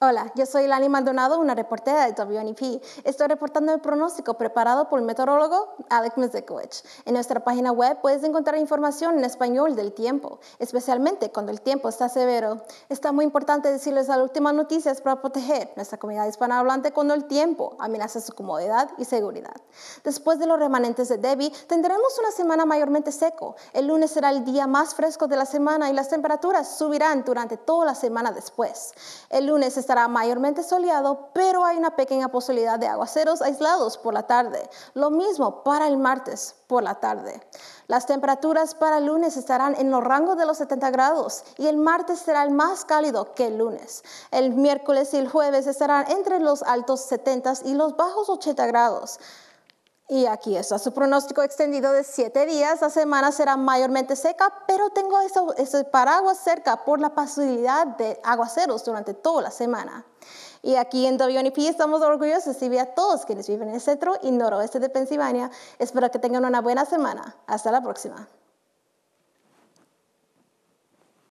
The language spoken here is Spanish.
Hola, yo soy Lani Maldonado, una reportera de WNEP. Estoy reportando el pronóstico preparado por el meteorólogo Alec Mizekowicz. En nuestra página web puedes encontrar información en español del tiempo, especialmente cuando el tiempo está severo. Está muy importante decirles las últimas noticias para proteger nuestra comunidad hispanohablante cuando el tiempo amenaza su comodidad y seguridad. Después de los remanentes de Debbie, tendremos una semana mayormente seco. El lunes será el día más fresco de la semana y las temperaturas subirán durante toda la semana después. El lunes estará mayormente soleado, pero hay una pequeña posibilidad de aguaceros aislados por la tarde. Lo mismo para el martes por la tarde. Las temperaturas para el lunes estarán en los rangos de los 70 grados y el martes será el más cálido que el lunes. El miércoles y el jueves estarán entre los altos 70 y los bajos 80 grados. Y aquí está su pronóstico extendido de siete días. La semana será mayormente seca, pero tengo ese paraguas cerca por la posibilidad de aguaceros durante toda la semana. Y aquí en WNP estamos orgullosos y ve a todos quienes viven en el centro y noroeste de Pensilvania. Espero que tengan una buena semana. Hasta la próxima.